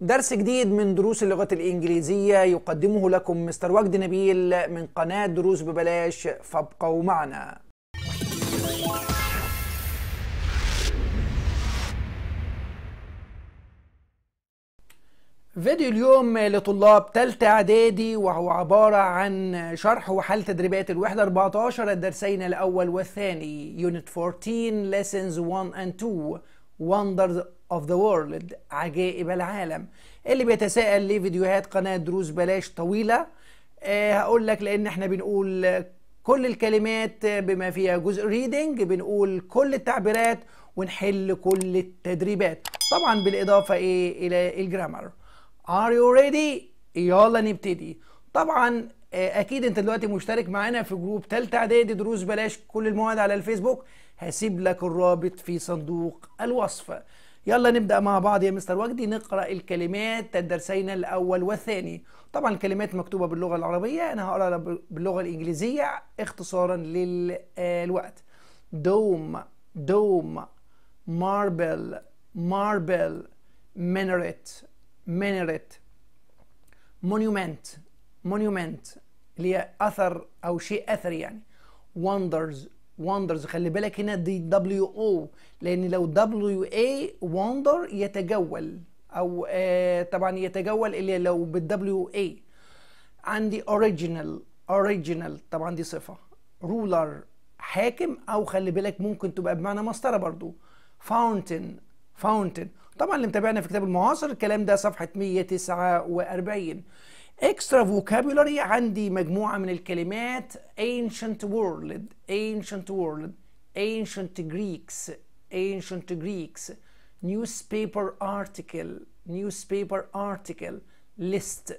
درس جديد من دروس اللغة الإنجليزية يقدمه لكم مستر وجد نبيل من قناة دروس ببلاش فابقوا معنا فيديو اليوم لطلاب تلت اعدادي وهو عبارة عن شرح وحل تدريبات الوحدة 14 الدرسين الأول والثاني Unit 14 Lessons 1 and 2 Wonders of the World عجائب العالم اللي بيتساءل ليه فيديوهات قناة دروس بلاش طويلة آه، هقول لك لأن احنا بنقول كل الكلمات بما فيها جزء ريدنج بنقول كل التعبيرات ونحل كل التدريبات طبعا بالإضافة إيه إلى الجرامر Are you ready؟ يلا نبتدي طبعا آه، اكيد انت دلوقتي مشترك معانا في جروب تالتة اعدادي دروس بلاش كل المواد على الفيسبوك هسيب لك الرابط في صندوق الوصف يلا نبدأ مع بعض يا مستر وجدي نقرأ الكلمات الدرسين الأول والثاني طبعا الكلمات مكتوبة باللغة العربية أنا هقرأ باللغة الإنجليزية اختصارا للوقت دوم دوم ماربل ماربل منرت منرت مونيومنت مونيومنت اللي هي أثر أو شيء أثري يعني وندرز وندرز خلي بالك هنا دي دبليو او لان لو دبليو اي وندر يتجول او آه طبعا يتجول اللي لو بالدبليو اي عندي اوريجينال اوريجينال طبعا دي صفه رولر حاكم او خلي بالك ممكن تبقى بمعنى مسطره برضو فاونتن فاونتن طبعا اللي متابعنا في كتاب المعاصر الكلام ده صفحه 149 اكسترا فوكابولري عندي مجموعه من الكلمات ancient world ancient world ancient greeks ancient greeks newspaper article newspaper article list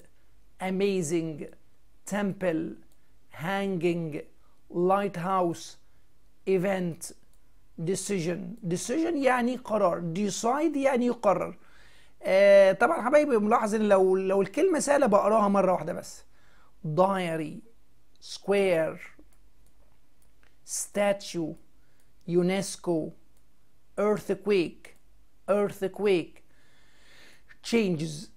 amazing temple hanging lighthouse event decision decision يعني قرار decide يعني يقرر آه طبعا حبايبي ملاحظ ان لو لو الكلمه سهله بقراها مره واحده بس دايري سكوير ستاتشو يونسكو ايرثكويك ايرثكويك تشينجز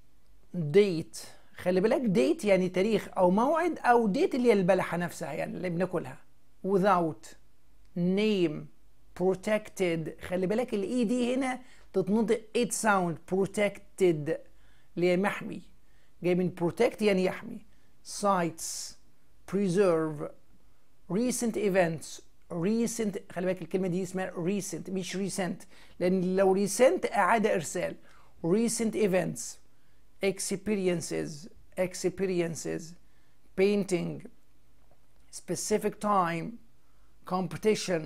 ديت خلي بالك ديت يعني تاريخ او موعد او ديت اللي هي البلحه نفسها يعني اللي بناكلها without name protected خلي بالك الاي دي هنا تتنطق it sound protected اللي هي محمي جاي من protect يعني يحمي sites preserve recent events recent خلي بالك الكلمه دي اسمها recent مش recent لان لو recent اعاد ارسال recent events experiences experiences painting specific time competition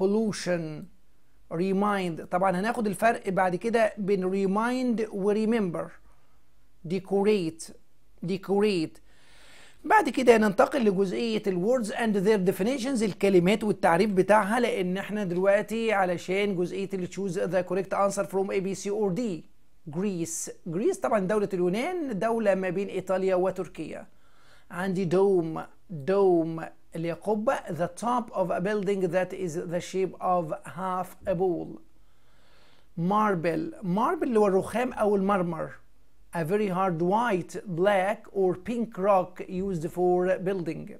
pollution remind طبعا هناخد الفرق بعد كده بين remind وريمبر decorate decorate بعد كده ننتقل لجزئية ال words and their definitions الكلمات والتعريف بتاعها لأن احنا دلوقتي علشان جزئية اللي choose the correct answer from A, B, C or D جريس جريس طبعا دولة اليونان دولة ما بين إيطاليا وتركيا عندي دوم دوم اللي قبة the top of a building that is the shape of half a bowl marble marble اللي هو الرخام أو المرمر a very hard white black or pink rock used for building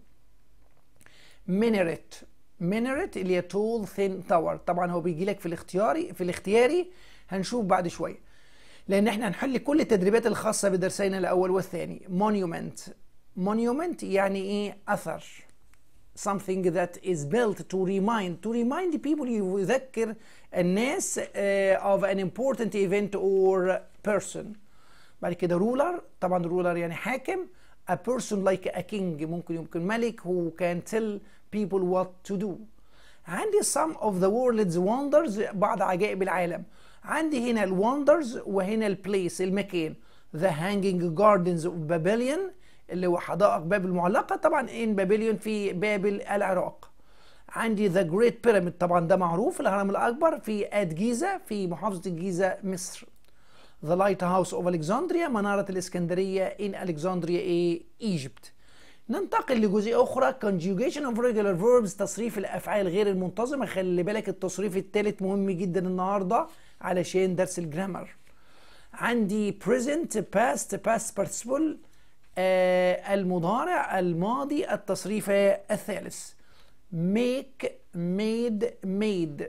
minaret minaret اللي هي tall thin tower طبعا هو بيجي لك في الاختياري في الاختياري هنشوف بعد شويه لان احنا هنحل كل التدريبات الخاصه بدرسينا الاول والثاني monument monument يعني ايه اثر something that is built to remind to remind the people you ذكر الناس uh, of an important event or person بعد كده ruler طبعا ruler يعني حاكم a person like a king ممكن يمكن ملك who can tell people what to do عندي some of the world's wonders بعض عجائب العالم عندي هنا ال wonders وهنا ال place المكان the hanging gardens of Babylon اللي هو حدائق بابل المعلقه طبعا ان بابليون في بابل العراق عندي ذا جريت بيراميد طبعا ده معروف الهرم الاكبر في اد جيزه في محافظه الجيزه مصر ذا لايت هاوس اوف الكسندريا مناره الاسكندريه ان الكسندريا ايجيبت ننتقل لجزئية أخرى conjugation of regular verbs تصريف الأفعال غير المنتظمة خلي بالك التصريف الثالث مهم جدا النهاردة علشان درس الجرامر عندي present past past participle المضارع الماضي التصريف الثالث make made made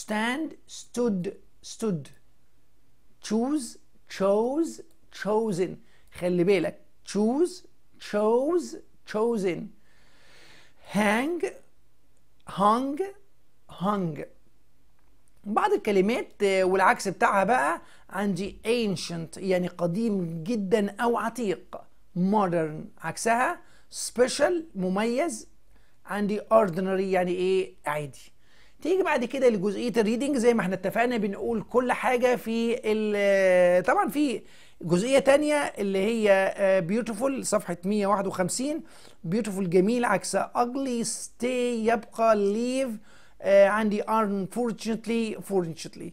stand stood stood choose chose chosen خلي بالك choose chose chosen hang hung hung بعض الكلمات آه، والعكس بتاعها بقى عندي ancient يعني قديم جدا أو عتيق modern عكسها special مميز عندي ordinary يعني ايه عادي تيجي بعد كده لجزئيه الريدنج زي ما احنا اتفقنا بنقول كل حاجه في آه، طبعا في جزئيه تانية اللي هي بيوتيفول آه، صفحه 151 بيوتيفول جميل عكس اجلي ستي يبقى ليف عندي uh, unfortunately fortunately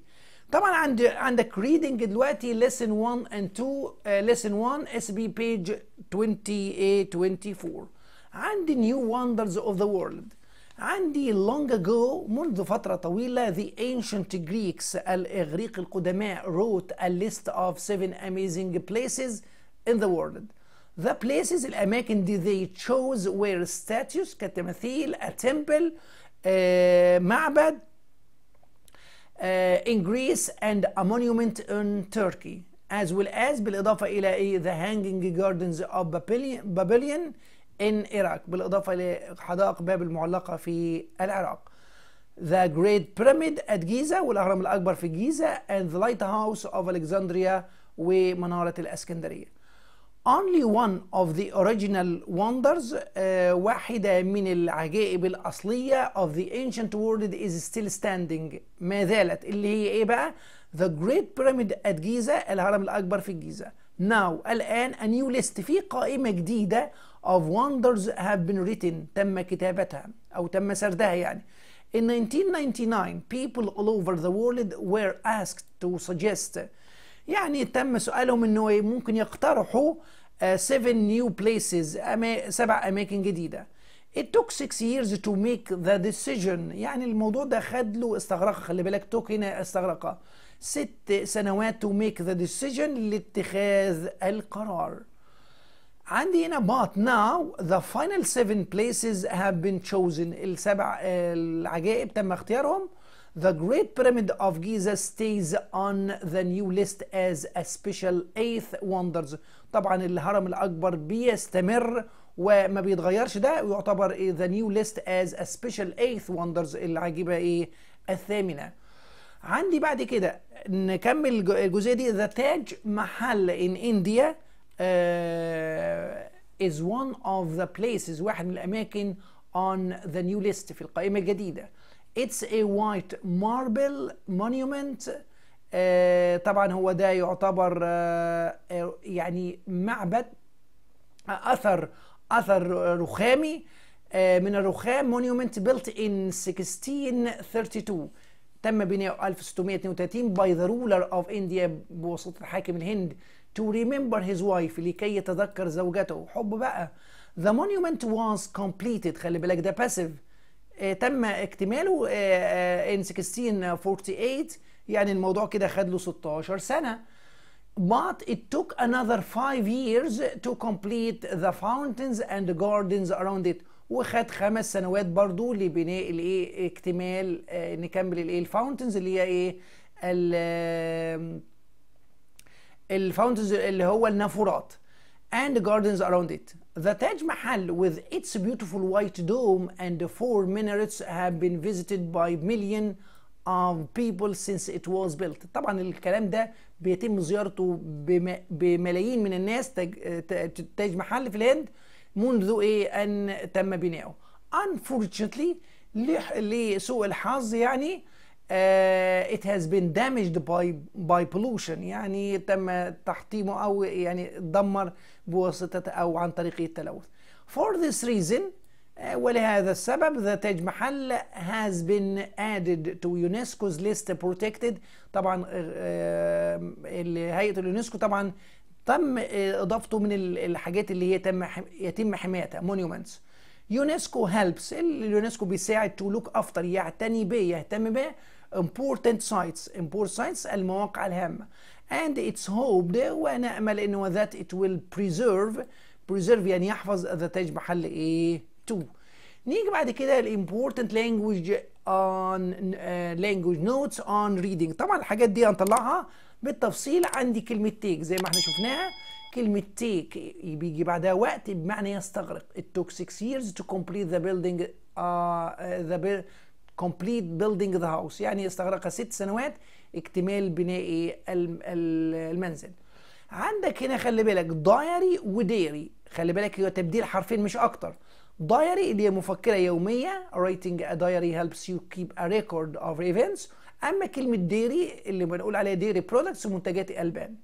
طبعا عند عندك reading دلوقتي lesson 1 and 2 uh, lesson 1 SB page 28 24 عندي new wonders of the world عندي long ago منذ فترة طويلة the ancient Greeks الإغريق القدماء wrote a list of seven amazing places in the world The places الأماكن دي they chose were statues كتمثيل a temple معبد in Greece and a monument in Turkey as well as بالإضافة إلى إيه the hanging gardens of Babylon in Iraq بالإضافة لحدائق باب المعلقة في العراق the Great Pyramid at Giza والأهرام الأكبر في Giza and the Lighthouse of Alexandria ومنارة الأسكندرية only one of the original wonders uh, واحدة من العجائب الأصلية of the ancient world is still standing ما زالت اللي هي إيه بقى the great pyramid at Giza الهرم الأكبر في الجيزة now الآن a new list في قائمة جديدة of wonders have been written تم كتابتها أو تم سردها يعني In 1999 people all over the world were asked to suggest يعني تم سؤالهم انه ممكن يقترحوا 7 new places سبع اماكن جديده It took six years to make the decision يعني الموضوع ده خد له استغرق خلي بالك توك هنا استغرق ست سنوات to make the decision لاتخاذ القرار عندي هنا but now the final seven places have been chosen السبع العجائب تم اختيارهم The Great Pyramid of Giza stays on the new list as a special eighth wonders طبعا الهرم الاكبر بيستمر وما بيتغيرش ده ويعتبر ذا نيو ليست از سبيشال ايث وندرز العجيبه ايه الثامنه عندي بعد كده نكمل الجزئيه دي ذا تاج محل ان انديا از وان اوف ذا بليسز واحد من الاماكن on the new list في القائمه الجديده It's a white marble monument آه، طبعا هو ده يعتبر آه، آه، يعني معبد اثر اثر رخامي من الرخام مونيومنت بيلت ان 1632 تم بناؤه 1632 باي ذا رولر اوف انديا بواسطه حاكم الهند تو ريمبر هيز وايف لكي يتذكر زوجته حب بقى ذا مونيومنت واز كومبليتد خلي بالك ده باسيف تم اكتماله ان 1648 يعني الموضوع كده خد له 16 سنه but it took another five years to complete the fountains and gardens around it وخد خمس سنوات برضو لبناء الايه اكتمال آه نكمل الايه الفاونتنز اللي هي ايه الفاونتنز اللي هو النافورات and the gardens around it The Taj Mahal with its beautiful white dome and the four minarets have been visited by million of آه، people since it was built طبعا الكلام ده بيتم زيارته بملايين من الناس تاج محل في الهند منذ ايه ان تم بناؤه unfortunately لسوء الحظ يعني uh, it has been damaged by by pollution يعني تم تحطيمه او يعني اتدمر بواسطه او عن طريق التلوث for this reason ولهذا السبب ذا تاج محل has been added to UNESCO's list protected طبعا آه، آه، هيئة اليونسكو طبعا تم اضافته من الحاجات اللي هي تم يتم حمايتها مونيومنتس يونسكو هيلبس اليونسكو بيساعد تو لوك افتر يعتني به يهتم به important sites important sites المواقع الهامة and it's hoped ونأمل انه that it will preserve preserve يعني يحفظ ذا تاج محل ايه 2 نيجي بعد كده الامبورتنت لانجوج اون لانجوج نوتس اون ريدنج طبعا الحاجات دي هنطلعها بالتفصيل عندي كلمه تيك زي ما احنا شفناها كلمة تيك بيجي بعدها وقت بمعنى يستغرق it took six years to complete the building uh, the build complete building the house يعني استغرق ست سنوات اكتمال بناء المنزل عندك هنا خلي بالك دايري وديري خلي بالك هو تبديل حرفين مش اكتر diary اللي هي مفكرة يومية writing a diary helps you keep a record of events أما كلمة ديري اللي بنقول عليها ديري برودكتس منتجات الألبان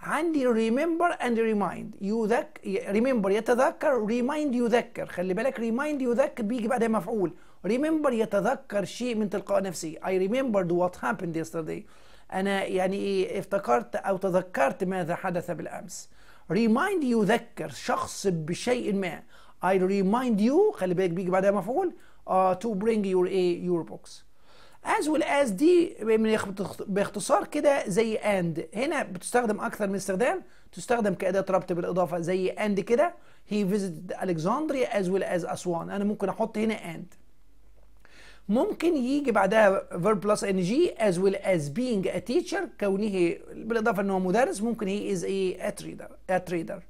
عندي remember and remind يذك remember يتذكر remind يذكر خلي بالك remind يذكر بيجي بعدها مفعول remember يتذكر شيء من تلقاء نفسه I remembered what happened yesterday أنا يعني إيه افتكرت أو تذكرت ماذا حدث بالأمس remind يذكر شخص بشيء ما I remind you خلي بالك بيجي بعدها مفعول uh, to bring your a your books as well as دي باختصار كده زي and هنا بتستخدم اكثر من استخدام تستخدم كاداه ربط بالاضافه زي and كده he visited Alexandria as well as Aswan انا ممكن احط هنا and ممكن يجي بعدها verb plus ing as well as being a teacher كونه بالاضافه ان هو مدرس ممكن he is a, a trader a trader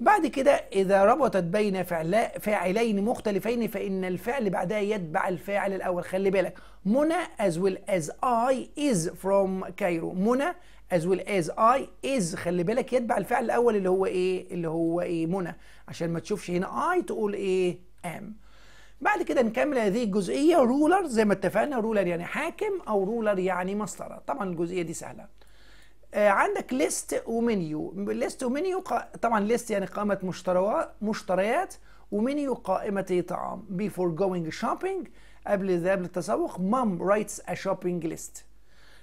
بعد كده إذا ربطت بين فعلا فاعلين مختلفين فإن الفعل بعدها يتبع الفاعل الأول خلي بالك منى as well as I is from كايرو منى as well as I is خلي بالك يتبع الفعل الأول اللي هو إيه اللي هو إيه منى عشان ما تشوفش هنا I تقول إيه am بعد كده نكمل هذه الجزئية رولر زي ما اتفقنا رولر يعني حاكم أو رولر يعني مسطرة طبعا الجزئية دي سهلة آه، عندك ليست ومنيو ليست ومنيو طبعا ليست يعني قائمه مشتريات مشتريات ومنيو قائمتي طعام before going shopping قبل الذهاب للتسوق mom writes a shopping list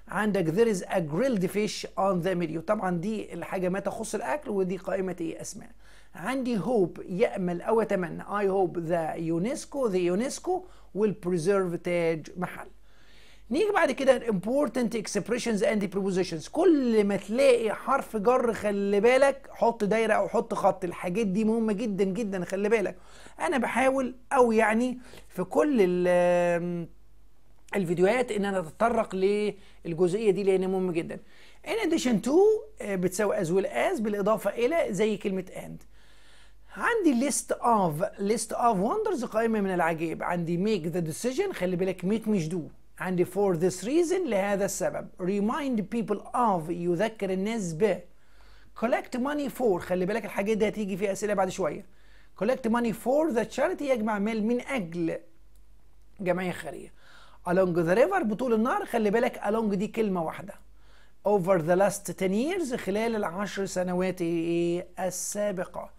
عندك there is a grilled fish on the menu طبعا دي الحاجة ما تخص الأكل ودي قائمة إيه أسماء عندي hope يأمل أو يتمنى I hope the UNESCO the UNESCO will preserve تاج محل نيجي بعد كده important expressions and prepositions كل ما تلاقي حرف جر خلي بالك حط دايره او حط خط الحاجات دي مهمه جدا جدا خلي بالك انا بحاول او يعني في كل الفيديوهات ان انا اتطرق للجزئيه دي لان مهم جدا in addition to آه، بتساوي as well as بالاضافه الى زي كلمه and عندي ليست اوف ليست اوف وندرز قائمه من العجائب عندي ميك ذا ديسيجن خلي بالك ميك مش دو and for this reason لهذا السبب remind people of يذكر الناس ب collect money for خلي بالك الحاجات دي هتيجي فيها اسئله بعد شويه collect money for the charity يجمع مال من اجل جمعيه خيريه along the river بطول النهر خلي بالك along دي كلمه واحده over the last 10 years خلال العشر سنوات السابقه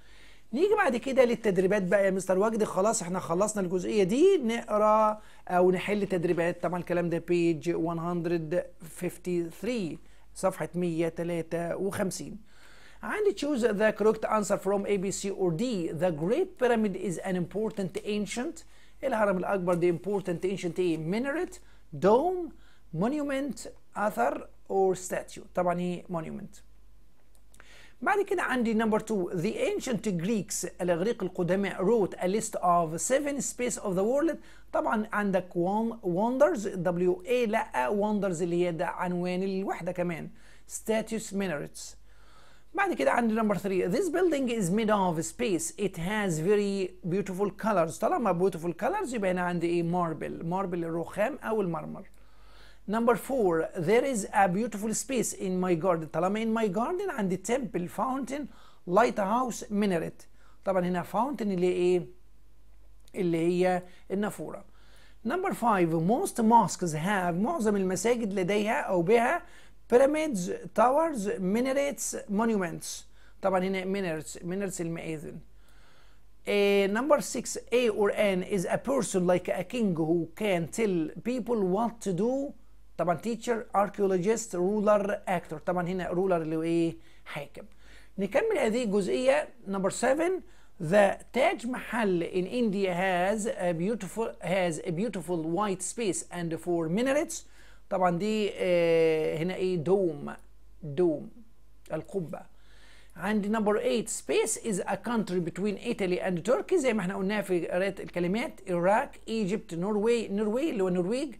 نيجي بعد كده للتدريبات بقى يا مستر وجدي خلاص احنا خلصنا الجزئيه دي نقرا او نحل تدريبات طبعا الكلام ده بيج 153 صفحه 153 and choose the correct answer from A, B, C or D. The Great Pyramid is an important ancient الهرم الأكبر the important ancient إيه minaret, dome, monument, أثر or statue طبعا إيه monument بعد كده عندي نمبر 2 the ancient Greeks الإغريق القدماء wrote a list of seven space of the world طبعا عندك wonders w a لا wonders اللي هي ده عنوان الوحدة كمان status minarets بعد كده عندي نمبر 3 this building is made of space it has very beautiful colors طالما beautiful colors يبقى هنا عندي ايه marble marble الرخام او المرمر Number four, there is a beautiful space in my garden طالما in my garden عندي temple, fountain, lighthouse, minaret طبعا هنا fountain اللي ايه؟ اللي هي النافورة. Number five, most mosques have معظم المساجد لديها أو بها pyramids, towers, minarets, monuments. طبعا هنا minarets, minarets المآذن. Uh, number six, A or N is a person like a king who can tell people what to do طبعا تيتشر اركيولوجيست رولر اكتور طبعا هنا رولر اللي هو ايه حاكم نكمل هذه الجزئيه نمبر 7 The تاج محل in India has a beautiful has a beautiful white space and four minarets طبعا دي آه، هنا ايه دوم دوم القبه عند نمبر 8 space is a country between Italy and Turkey زي ما احنا قلناها في قراءة الكلمات Iraq Egypt Norway Norway اللي هو النرويج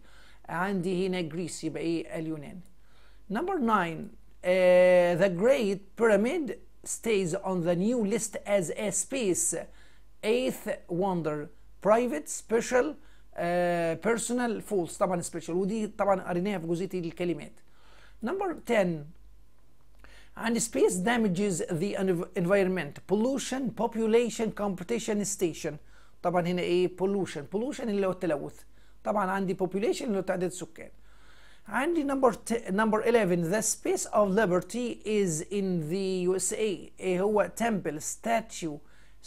عندي هنا جريس يبقى ايه اليونان number 9 uh, the Great Pyramid stays on the new list as a space eighth wonder private special uh, personal false Taban special ودي طبعا قريناها في جزئيه number 10 and space damages the environment pollution population competition station Taban هنا ايه pollution pollution اللي هو طبعا عندي population اللي هو تعداد السكان عندي number number 11 the space of liberty is in the USA ايه هو temple statue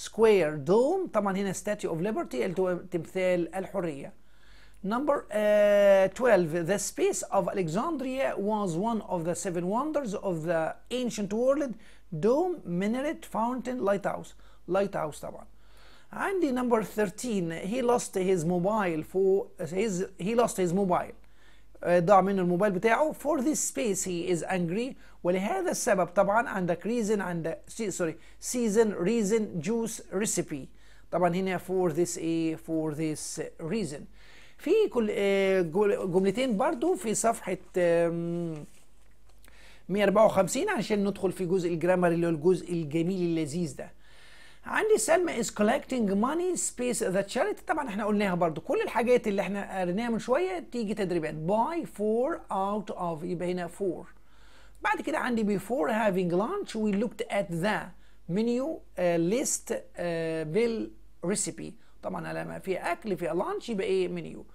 square dome طبعا هنا statue of liberty اللي هو تمثال الحريه Number uh, 12, the space of Alexandria was one of the seven wonders of the ancient world. Dome, minaret, fountain, lighthouse. Lighthouse طبعا. عندي نمبر 13 هي lost his mobile for his he lost his mobile آه، ضاع منه الموبايل بتاعه for this space he is angry ولهذا السبب طبعا عندك reason عندك سوري season reason juice recipe طبعا هنا for this a for this reason في كل آه، جملتين برضو في صفحة 154 عشان ندخل في جزء الجرامر اللي هو الجزء الجميل اللذيذ ده عندي سلمى از collecting ماني سبيس ذا charity طبعا احنا قلناها برضو كل الحاجات اللي احنا قريناها من شويه تيجي تدريبات باي فور اوت اوف يبقى هنا فور بعد كده عندي before having lunch we looked at the menu uh, list uh, bill recipe طبعا لما في اكل في لانش يبقى ايه منيو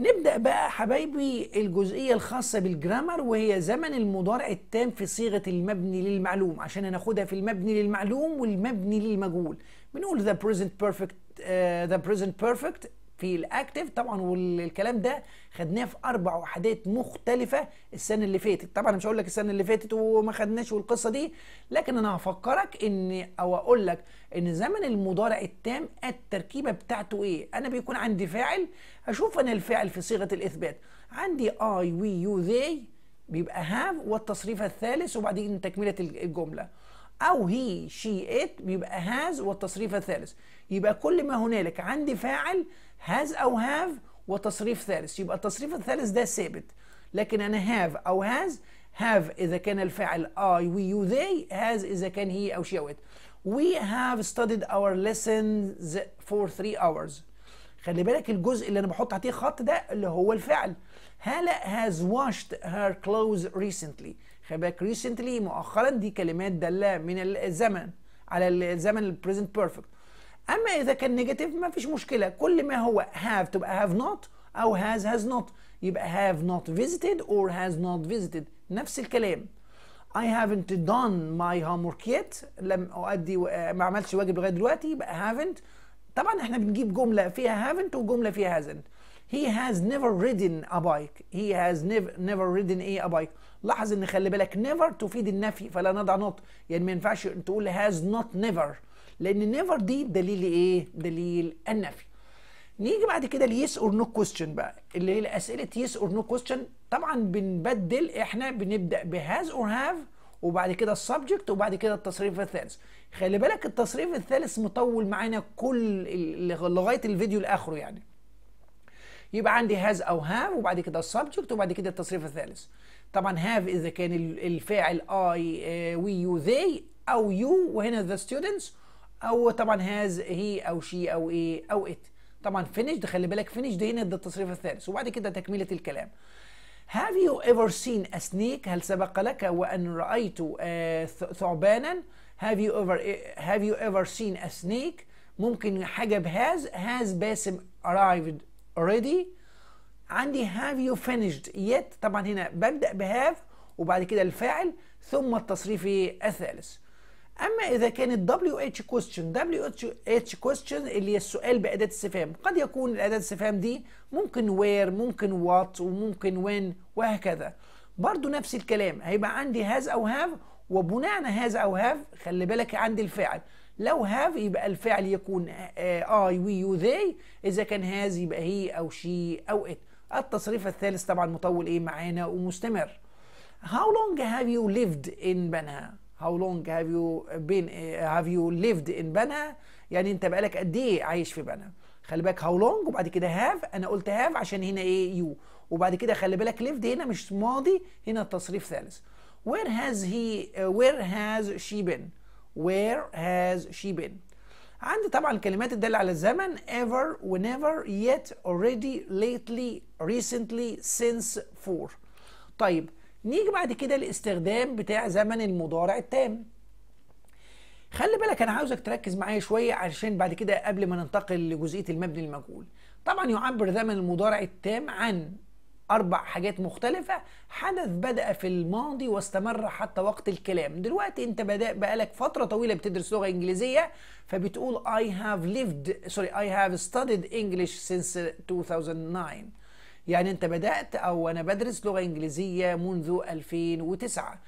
نبدأ بقى حبايبي الجزئية الخاصة بالجرامر وهي زمن المضارع التام في صيغة المبني للمعلوم عشان هناخدها في المبني للمعلوم والمبني للمجهول بنقول the present perfect uh, the present perfect في الاكتف طبعا والكلام ده خدناه في اربع وحدات مختلفه السنه اللي فاتت طبعا مش هقول لك السنه اللي فاتت وما خدناش والقصه دي لكن انا هفكرك ان او اقول لك ان زمن المضارع التام التركيبه بتاعته ايه انا بيكون عندي فاعل اشوف انا الفاعل في صيغه الاثبات عندي اي وي يو ذي بيبقى هاف والتصريف الثالث وبعدين تكمله الجمله او هي شي ات بيبقى هاز والتصريف الثالث يبقى كل ما هنالك عندي فاعل هاز او هاف وتصريف ثالث يبقى التصريف الثالث ده ثابت لكن انا هاف او هاز هاف اذا كان الفعل اي وي يو ذي هاز اذا كان هي او شي او ات وي هاف ستاديد اور lessons فور ثري اورز خلي بالك الجزء اللي انا بحط عليه خط ده اللي هو الفعل. هلا has washed her clothes recently. خلي بالك recently مؤخرا دي كلمات دالة من الزمن على الزمن البريزنت بيرفكت. اما اذا كان نيجاتيف ما فيش مشكله كل ما هو هاف تبقى هاف نوت او هاز هاز نوت يبقى هاف نوت فيزيتد اور هاز نوت فيزيتد نفس الكلام I haven't done my homework yet لم أؤدي آه، ما عملتش واجب لغاية دلوقتي يبقى haven't طبعا احنا بنجيب جملة فيها haven't وجملة فيها hasn't He has never ridden a bike He has never, never ridden a bike لاحظ ان خلي بالك never تفيد النفي فلا نضع not يعني ما ينفعش تقول has not never لان نيفر دي دليل ايه دليل النفي نيجي بعد كده ليس اور نو كويستشن بقى اللي هي اسئله يس اور نو كويستشن طبعا بنبدل احنا بنبدا بهاز اور هاف وبعد كده السبجكت وبعد كده التصريف الثالث خلي بالك التصريف الثالث مطول معانا كل لغايه الفيديو لاخره يعني يبقى عندي هاز او هاف وبعد كده السبجكت وبعد كده التصريف الثالث طبعا هاف اذا كان الفاعل اي وي يو ذي او يو وهنا ذا ستودنتس او طبعا هاز هي او شي او ايه او ات طبعا فينيشد خلي بالك فينيشد هنا ده التصريف الثالث وبعد كده تكمله الكلام Have you ever seen a سنيك هل سبق لك وان رايت آه، ثعبانا Have you ever إيه، have you ever seen a سنيك ممكن حاجه بهاز هاز باسم arrived already عندي have you finished yet طبعا هنا ببدا بهاف وبعد كده الفاعل ثم التصريف الثالث اما اذا كانت دبليو اتش كويستشن دبليو اتش كويستشن اللي هي السؤال باداه استفهام قد يكون الاداه استفهام دي ممكن وير ممكن وات وممكن وين وهكذا برضو نفس الكلام هيبقى عندي هاز او هاف وبناء على هذا او هاف خلي بالك عندي الفعل لو هاف يبقى الفعل يكون اي وي يو ذي اذا كان هاز يبقى هي او شي او ات التصريف الثالث طبعا مطول ايه معانا ومستمر How long have you lived in Banha? how long have you been have you lived in بنها يعني انت بقالك قد ايه عايش في بنها خلي بالك how long وبعد كده have انا قلت have عشان هنا ايه يو وبعد كده خلي بالك lived هنا مش ماضي هنا التصريف ثالث where has he where has she been where has she been عندي طبعا الكلمات الدالة على الزمن ever whenever yet already lately recently since for طيب نيجي بعد كده الاستخدام بتاع زمن المضارع التام خلي بالك انا عاوزك تركز معايا شويه علشان بعد كده قبل ما ننتقل لجزئيه المبني المجهول طبعا يعبر زمن المضارع التام عن اربع حاجات مختلفه حدث بدا في الماضي واستمر حتى وقت الكلام دلوقتي انت بدا بقالك فتره طويله بتدرس لغه انجليزيه فبتقول I have lived sorry I have studied English since 2009 يعني انت بدات او انا بدرس لغه انجليزيه منذ 2009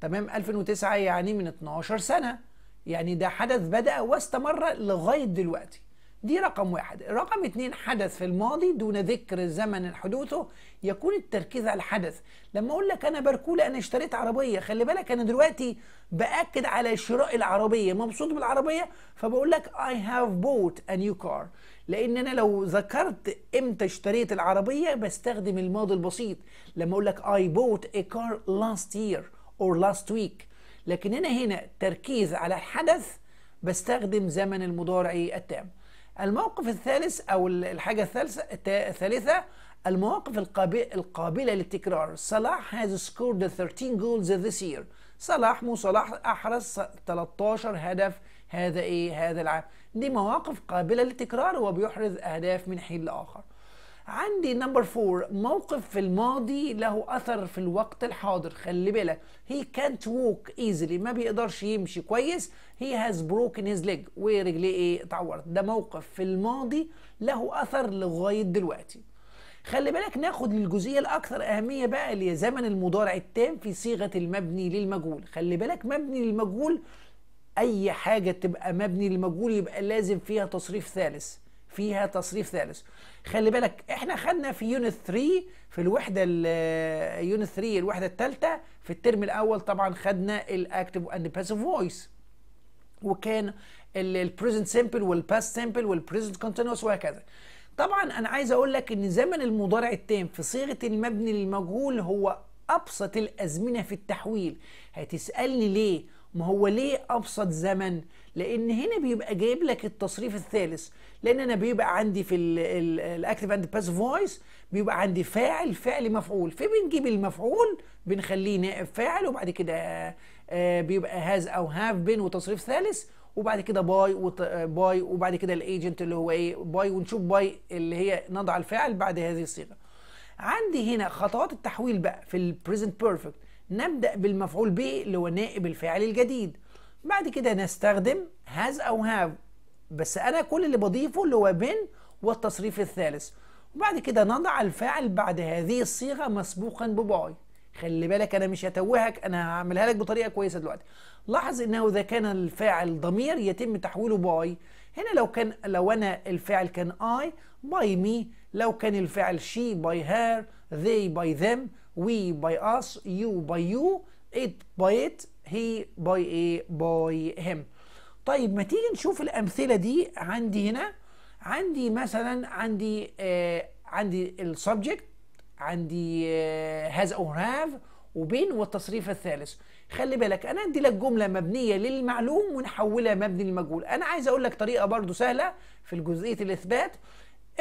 تمام 2009 يعني من 12 سنه يعني ده حدث بدا واستمر لغايه دلوقتي دي رقم واحد رقم اتنين حدث في الماضي دون ذكر زمن حدوثه يكون التركيز على الحدث لما اقول لك انا بركولة انا اشتريت عربية خلي بالك انا دلوقتي باكد على شراء العربية مبسوط بالعربية فبقول لك I have bought a new car لان انا لو ذكرت امتى اشتريت العربيه بستخدم الماضي البسيط لما اقول لك I bought a car last year اور last week لكن انا هنا تركيز على الحدث بستخدم زمن المضارع التام الموقف الثالث او الحاجه الثالثه الثالثه المواقف القابله للتكرار صلاح has scored 13 goals this year صلاح مو صلاح احرز 13 هدف هذا ايه هذا العام دي مواقف قابلة للتكرار وبيحرز أهداف من حين لآخر عندي نمبر فور موقف في الماضي له أثر في الوقت الحاضر خلي بالك هي كانت ووك ايزلي ما بيقدرش يمشي كويس هي هاز بروكن هيز ليج ورجليه ايه اتعورت ده موقف في الماضي له أثر لغاية دلوقتي خلي بالك ناخد للجزئيه الاكثر اهميه بقى اللي هي زمن المضارع التام في صيغه المبني للمجهول خلي بالك مبني للمجهول اي حاجه تبقى مبني للمجهول يبقى لازم فيها تصريف ثالث فيها تصريف ثالث خلي بالك احنا خدنا في يونت 3 في الوحده آه، يونت 3 الوحده الثالثه في الترم الاول طبعا خدنا الاكتف اند باسيف فويس وكان البريزنت سيمبل والباست سيمبل والبريزنت كونتينوس وهكذا طبعا انا عايز اقول لك ان زمن المضارع التام في صيغه المبني للمجهول هو ابسط الازمنه في التحويل هتسالني ليه ما هو ليه ابسط زمن لان هنا بيبقى جايب لك التصريف الثالث لان انا بيبقى عندي في الاكتف اند باس فويس بيبقى عندي فاعل فعل مفعول فبنجيب المفعول بنخليه نائب فاعل وبعد كده آه، بيبقى هاز او هاف بين وتصريف ثالث وبعد كده باي آه، باي وبعد كده الايجنت اللي هو ايه باي ونشوف باي اللي هي نضع الفاعل بعد هذه الصيغه عندي هنا خطوات التحويل بقى في البريزنت بيرفكت نبدأ بالمفعول به اللي هو نائب الفاعل الجديد بعد كده نستخدم هاز أو هاف بس أنا كل اللي بضيفه اللي هو بن والتصريف الثالث وبعد كده نضع الفاعل بعد هذه الصيغة مسبوقا بباي خلي بالك أنا مش هتوهك أنا هعملها لك بطريقة كويسة دلوقتي لاحظ أنه إذا كان الفاعل ضمير يتم تحويله باي هنا لو كان لو أنا الفاعل كان I باي مي لو كان الفاعل she باي هير they باي them we by us you by you it by it he by a by him طيب ما تيجي نشوف الامثله دي عندي هنا عندي مثلا عندي آه عندي السبجكت عندي هاز او هاف وبين والتصريف الثالث خلي بالك انا أدي لك جمله مبنيه للمعلوم ونحولها مبني للمجهول انا عايز اقول لك طريقه برضو سهله في جزئيه الاثبات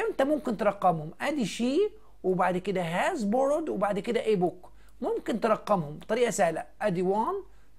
امتى ممكن ترقمهم ادي شي وبعد كده has borrowed وبعد كده a book ممكن ترقمهم بطريقه سهله ادي 1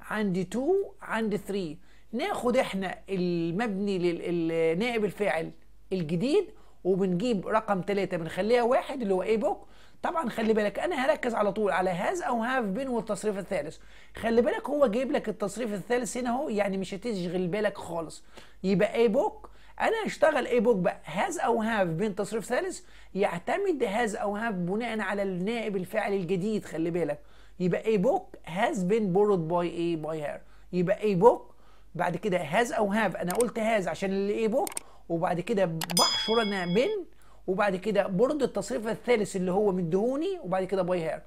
عندي 2 عندي 3 ناخد احنا المبني للنائب الفاعل الجديد وبنجيب رقم 3 بنخليها واحد اللي هو اي بوك طبعا خلي بالك انا هركز على طول على هاز او هاف بين والتصريف الثالث خلي بالك هو جايب لك التصريف الثالث هنا اهو يعني مش هتشغل بالك خالص يبقى اي بوك انا هشتغل ايه بوك بقى هاز او هاف بين تصريف ثالث يعتمد هاز او هاف بناء على النائب الفعل الجديد خلي بالك يبقى ايه بوك هاز بين بورد باي ايه باي هير يبقى ايه بوك بعد كده هاز او هاف انا قلت هاز عشان الاي بوك وبعد كده بحشر انا بين وبعد كده بورد التصريف الثالث اللي هو مدهوني وبعد كده باي هير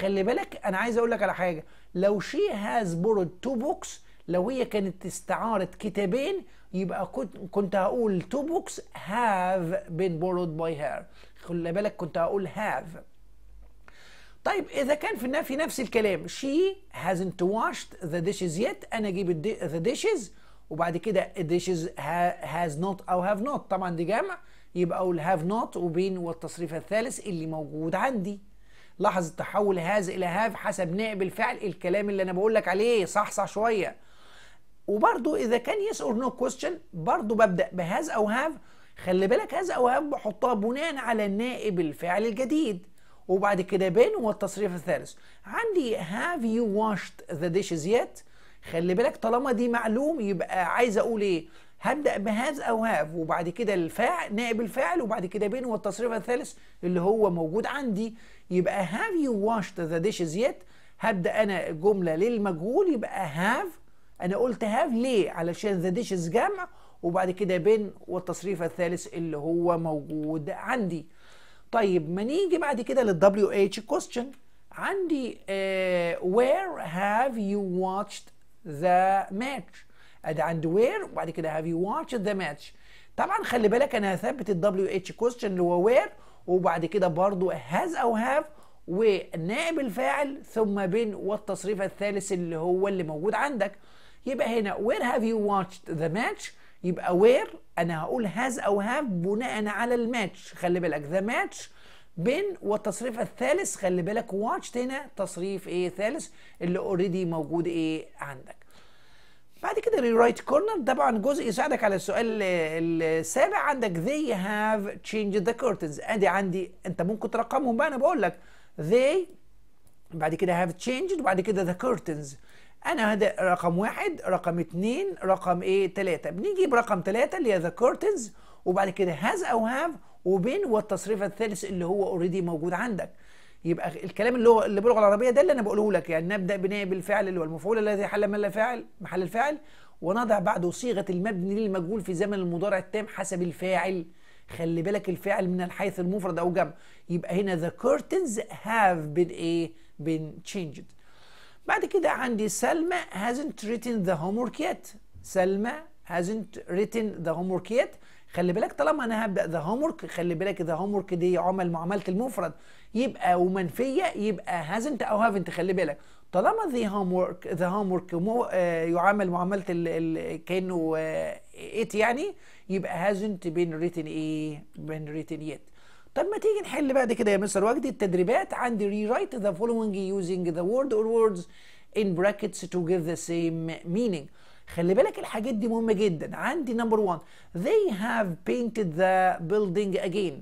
خلي بالك انا عايز اقول لك على حاجه لو شي هاز بورد تو بوكس لو هي كانت استعارت كتابين يبقى كنت هقول تو بوكس هاف بين بورود باي هير خلي بالك كنت هقول هاف طيب اذا كان في في نفس الكلام she hasn't washed the dishes yet انا اجيب the dishes وبعد كده dishes has not او have not طبعا دي جمع يبقى اقول have not وبين والتصريف الثالث اللي موجود عندي لاحظ التحول هاز الى هاف حسب نائب الفعل الكلام اللي انا بقول لك عليه صحصح صح شويه وبرضو اذا كان يس اور نو كويستشن برضو ببدا بهاز او هاف خلي بالك هاز او هاف بحطها بناء على نائب الفعل الجديد وبعد كده بين والتصريف الثالث عندي هاف يو واشد ذا ديشز يت خلي بالك طالما دي معلوم يبقى عايز اقول ايه هبدا بهاز او هاف وبعد كده الفاعل نائب الفاعل وبعد كده بين والتصريف الثالث اللي هو موجود عندي يبقى هاف يو واشد ذا ديشز يت هبدا انا جمله للمجهول يبقى هاف انا قلت هاف ليه علشان ذا ديشز جمع وبعد كده بين والتصريف الثالث اللي هو موجود عندي طيب ما نيجي بعد كده للدبليو اتش question عندي uh, where have you watched the match ادي عندي where وبعد كده have you watched the match طبعا خلي بالك انا هثبت الدبليو اتش question اللي هو where وبعد كده برضو has او have ونائب الفاعل ثم بين والتصريف الثالث اللي هو اللي موجود عندك يبقى هنا وير هاف يو واتشد ذا ماتش يبقى وير انا هقول هاز او هاف بناء على الماتش خلي بالك ذا ماتش بين والتصريف الثالث خلي بالك واتش هنا تصريف ايه ثالث اللي اوريدي موجود ايه عندك بعد كده رايت كورنر طبعا جزء يساعدك على السؤال السابع عندك they have changed the curtains ادي عندي انت ممكن ترقمهم بقى انا بقول لك they بعد كده have changed وبعد كده the curtains انا هذا رقم واحد رقم اتنين رقم ايه تلاتة بنيجي برقم تلاتة اللي هي ذا curtains وبعد كده هاز او هاف وبين والتصريف الثالث اللي هو اوريدي موجود عندك يبقى الكلام اللي هو اللي باللغه العربيه ده اللي انا بقوله لك يعني نبدا بناء بالفعل اللي هو المفعول الذي حل محل الفاعل محل الفاعل ونضع بعده صيغه المبني للمجهول في زمن المضارع التام حسب الفاعل خلي بالك الفاعل من الحيث المفرد او جمع يبقى هنا the curtains have been ايه been changed بعد كده عندي سلمى hasn't written the homework yet سلمى hasn't written the homework yet خلي بالك طالما انا هبدا ذا homework خلي بالك ذا homework دي عمل معامله المفرد يبقى ومنفيه يبقى hasn't او haven't خلي بالك طالما ذا homework ذا homework مو آه، يعامل معامله ال ال كانه آه it يعني يبقى hasn't been written ايه been written yet طب ما تيجي نحل بعد كده يا مستر وجدي التدريبات عندي rewrite the following using the word or words in brackets to give the same meaning خلي بالك الحاجات دي مهمة جدا عندي نمبر 1 they have painted the building again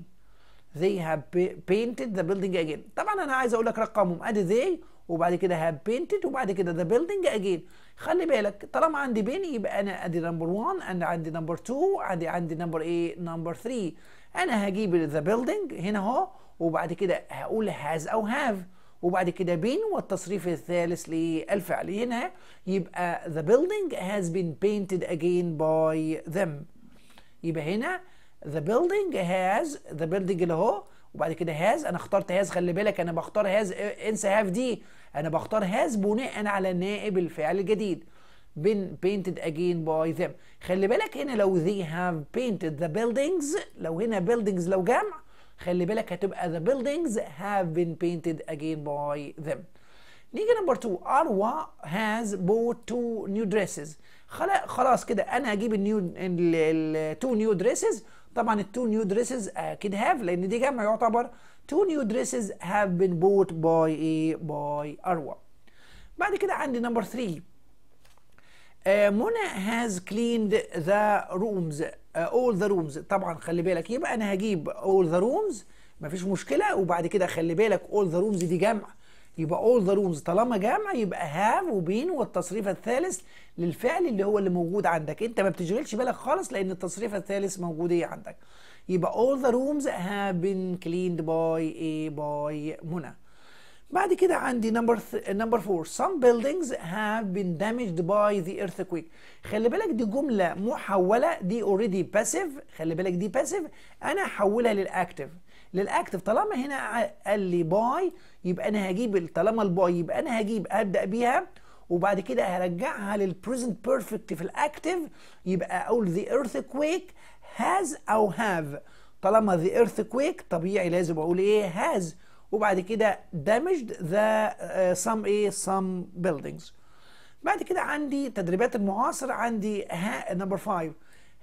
they have painted the building again طبعا انا عايز اقول لك رقمهم ادي they وبعد كده have painted وبعد كده the building again خلي بالك طالما عندي بين يبقى انا ادي نمبر 1 انا عندي نمبر 2 عندي عندي نمبر ايه نمبر 3 انا هجيب ذا بيلدينج هنا اهو وبعد كده هقول هاز او هاف وبعد كده بين والتصريف الثالث للفعل هنا يبقى the building has been painted again by them يبقى هنا the building has the building اللي هو وبعد كده has انا اخترت has خلي بالك انا بختار has انسى هاف دي انا بختار has بناء على نائب الفعل الجديد been painted again by them خلي بالك هنا لو they have painted the buildings لو هنا buildings لو جمع خلي بالك هتبقى the buildings have been painted again by them نيجي نمبر 2 أروى has bought two new dresses خلاص كده أنا هجيب النيو ال two new dresses طبعا التو نيو دريسز اكيد هاف لان دي جمع يعتبر تو نيو دريسز هاف بين بوت باي ايه باي اروى بعد كده عندي نمبر 3 آه، منى هاز كليند ذا رومز اول ذا رومز طبعا خلي بالك يبقى انا هجيب اول ذا رومز مفيش مشكله وبعد كده خلي بالك اول ذا رومز دي جمع يبقى اول ذا رومز طالما جمع يبقى هاف وبين والتصريف الثالث للفعل اللي هو اللي موجود عندك انت ما بتشغلش بالك خالص لان التصريف الثالث موجود ايه عندك يبقى all the rooms have been cleaned by a by منى بعد كده عندي نمبر نمبر 4 some buildings have been damaged by the earthquake خلي بالك دي جمله محوله دي اوريدي باسيف خلي بالك دي باسيف انا هحولها للاكتف للاكتف طالما هنا قال لي باي يبقى انا هجيب طالما الباي يبقى انا هجيب ابدا بيها وبعد كده هرجعها للبريزنت بيرفكت في الاكتف يبقى اقول the earthquake has او have طالما the earthquake طبيعي لازم اقول ايه has وبعد كده damaged the uh, some ايه some buildings بعد كده عندي تدريبات المعاصر عندي نمبر 5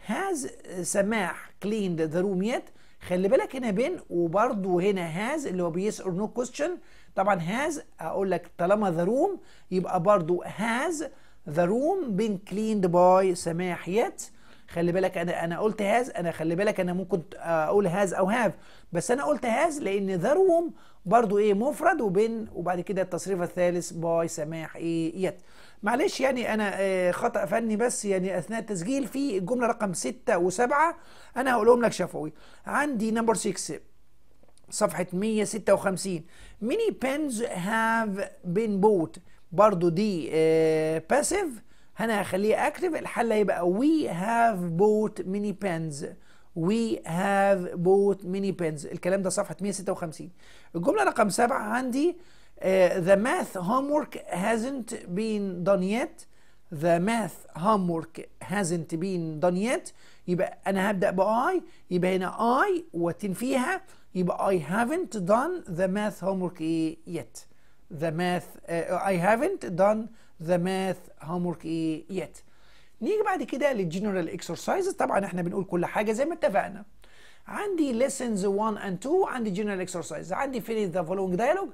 هاز سماح cleaned ذا روم yet خلي بالك هنا بين وبرضه هنا هاز اللي هو بيس اور نو كويستشن طبعا هاز اقول لك طالما ذا روم يبقى برضه هاز ذا روم بين كليند باي سماح يت خلي بالك انا انا قلت هاز انا خلي بالك انا ممكن اقول هاز او هاف بس انا قلت هاز لان ذا روم برضو ايه مفرد وبين وبعد كده التصريف الثالث باي سماح ايه يت معلش يعني انا آه، خطا فني بس يعني اثناء التسجيل في الجمله رقم 6 و7 انا هقولهم لك شفوي عندي نمبر 6 صفحه 156 ميني بينز هاف بين بوت برضو دي باسيف آه، هنا هخليه اكتف الحل هيبقى we have bought many pens we have bought many pens الكلام ده صفحه 156 الجمله رقم سبعه عندي uh, the math homework hasn't been done yet the math homework hasn't been done yet يبقى انا هبدا باي يبقى هنا I واتين فيها يبقى I haven't done the math homework yet the math uh, I haven't done ذا ماث ورك ايه يت نيجي بعد كده للجنرال اكسرسايز طبعا احنا بنقول كل حاجه زي ما اتفقنا عندي lessons 1 and 2 عندي general exercise عندي finish the following dialogue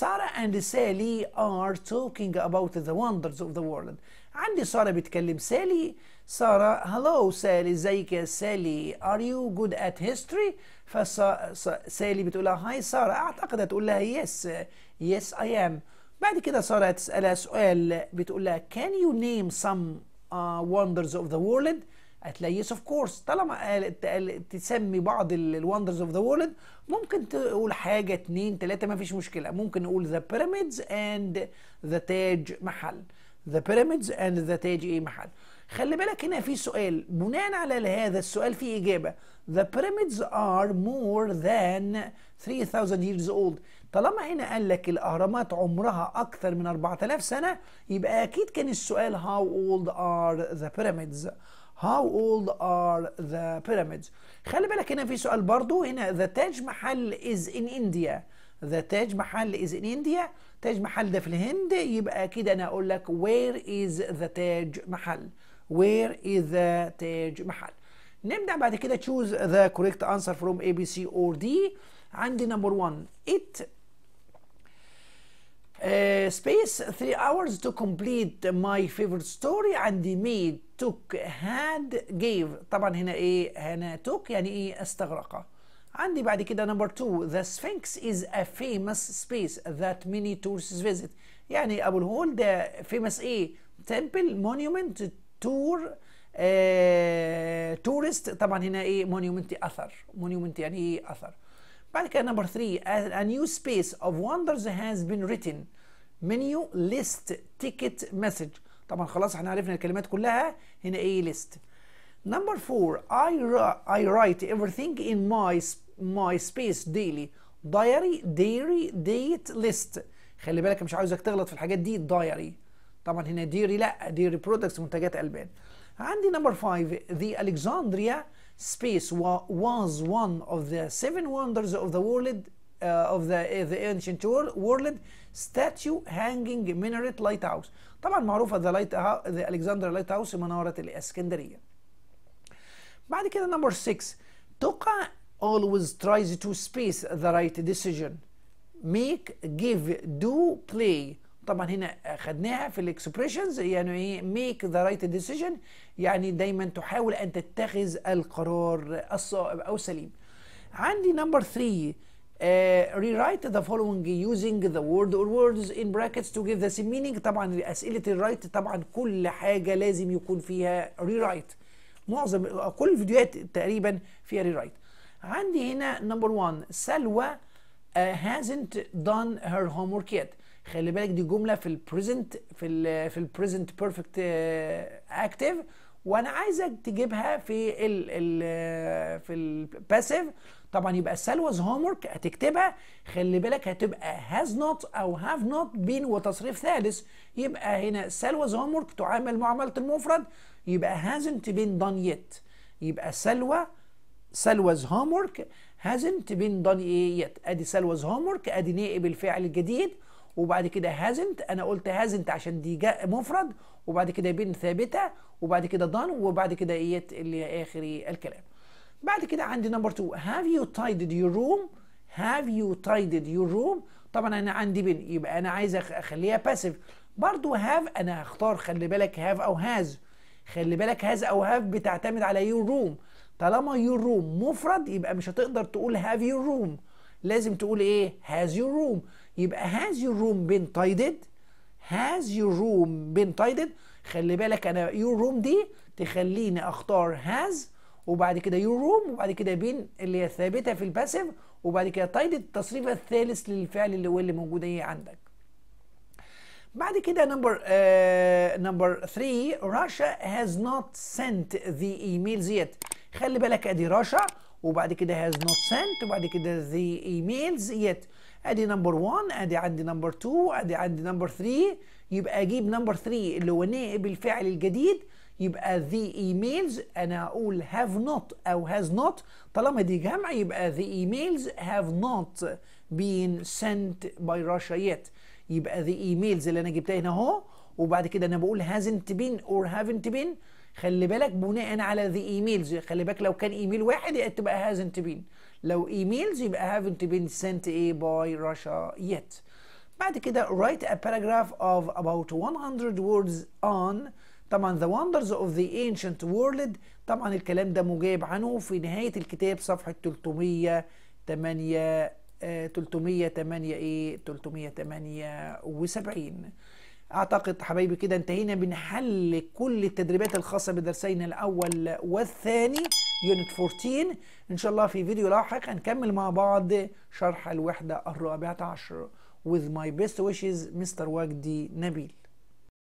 Sarah and Sally are talking about the wonders of the world عندي سارة بتكلم سالي سارة hello سالي ازيك يا سالي are you good at history فسالي بتقول لها هاي سارة اعتقد هتقول لها yes yes I am بعد كده ساره تسالها سؤال بتقول لها can you name some uh, wonders of the world قالت لها يس اوف كورس طالما قالت تسمي بعض الوندرز اوف ذا وورلد ممكن تقول حاجه اتنين تلاته ما فيش مشكله ممكن نقول ذا بيراميدز اند ذا تاج محل ذا بيراميدز اند ذا تاج ايه محل خلي بالك هنا في سؤال بناء على هذا السؤال في اجابه the pyramids are more than 3000 years old طالما هنا قال لك الاهرامات عمرها اكثر من 4000 سنه يبقى اكيد كان السؤال هاو اولد ار ذا بيراميدز هاو اولد ار ذا بيراميدز خلي بالك هنا في سؤال برضو هنا ذا تاج محل از ان انديا ذا تاج محل از ان انديا تاج محل ده في الهند يبقى اكيد انا اقول لك وير از ذا تاج محل وير از ذا تاج محل نبدا بعد كده تشوز ذا كوريكت انسر فروم اي بي سي اور دي عندي نمبر 1 ات space three hours to complete my favorite story عندي made took had gave طبعا هنا ايه هنا took يعني ايه استغرق عندي بعد كده number two the sphinx is a famous space that many tourists visit يعني ابو الهول ده famous ايه temple monument tour آه, tourist طبعا هنا ايه monument اثر monument يعني ايه اثر بعد كده نمبر 3 a new space of wonders has been written menu list ticket message طبعا خلاص احنا عرفنا الكلمات كلها هنا ايه list number 4 I, I write everything in my my space daily diary diary date list خلي بالك مش عاوزك تغلط في الحاجات دي diary طبعا هنا ديري لا ديري برودكتس منتجات البان عندي نمبر 5 the Alexandria space wa was one of the seven wonders of the world uh, of the, uh, the ancient world statue hanging minaret lighthouse طبعا معروفه the light the Alexander lighthouse مناره الاسكندريه بعد كده number 6 توكا always tries to space the right decision make give do play طبعا هنا اخذناها في الاكسبريشنز يعني ايه ميك ذا رايت ديسيجن يعني دايما تحاول ان تتخذ القرار الصائب او السليم عندي نمبر 3 ذا فولوينج يوزنج ذا وورد اور ووردز ان براكتس تو جيف ذا سيم مينينج طبعا اسئله الرايت طبعا كل حاجه لازم يكون فيها ريرايت معظم كل الفيديوهات تقريبا فيها ريرايت عندي هنا نمبر 1 سلوى uh, hasn't done her homework yet خلي بالك دي جمله في البريزنت في الـ في البريزنت بيرفكت اكتيف وانا عايزك تجيبها في ال ال آه، في الباسيف طبعا يبقى واز هوم ورك هتكتبها خلي بالك هتبقى هاز نوت او هاف نوت بين وتصريف ثالث يبقى هنا واز هوم ورك تعامل معامله المفرد يبقى هازنت بين دان يت يبقى سلوى سلوز هوم ورك هازنت بين دان ايه يت ادي سلوز هوم ورك ادي نائب الفعل الجديد وبعد كده هازنت انا قلت هازنت عشان دي جاء مفرد وبعد كده بين ثابته وبعد كده دان وبعد كده ايت هي اخر الكلام بعد كده عندي نمبر 2 هاف يو تايدد يور روم هاف يو تايدد يور روم طبعا انا عندي بين يبقى انا عايز اخليها باسيف برضو هاف انا هختار خلي بالك هاف او هاز خلي بالك هاز او هاف بتعتمد على يور روم طالما يور روم مفرد يبقى مش هتقدر تقول هاف يور روم لازم تقول ايه هاز يور روم يبقى has your room been tidied has your room been tidied خلي بالك انا your room دي تخليني اختار has وبعد كده your room وبعد كده بين اللي هي ثابته في الباسيف وبعد كده tidied التصريف الثالث للفعل اللي هو اللي موجود ايه عندك بعد كده نمبر نمبر 3 راشا هاز نوت سنت ذا ايميلز يت خلي بالك ادي راشا وبعد كده has not sent وبعد كده the emails يت ادي نمبر 1 ادي عندي نمبر 2 ادي عندي نمبر 3 يبقى اجيب نمبر 3 اللي هو نائب الفعل الجديد يبقى the emails انا اقول have not او has not طالما دي جمع يبقى the emails have not been sent by راشا yet يبقى the emails اللي انا جبتها هنا اهو وبعد كده انا بقول hasn't been or haven't been خلي بالك بناء على ذا ايميلز خلي بالك لو كان ايميل واحد يبقى تبقى هازنت بين لو ايميلز يبقى هافنت بين سنت ايه باي رشا يت بعد كده write a paragraph of about 100 words on طبعا the wonders of the ancient world طبعا الكلام ده مجاب عنه في نهاية الكتاب صفحة 308 308 آه، ايه 378 اعتقد حبايبي كده انتهينا بنحل كل التدريبات الخاصه بالدرسين الاول والثاني يونت 14 ان شاء الله في فيديو لاحق هنكمل مع بعض شرح الوحده الرابعه عشر with my best wishes مستر وجدي نبيل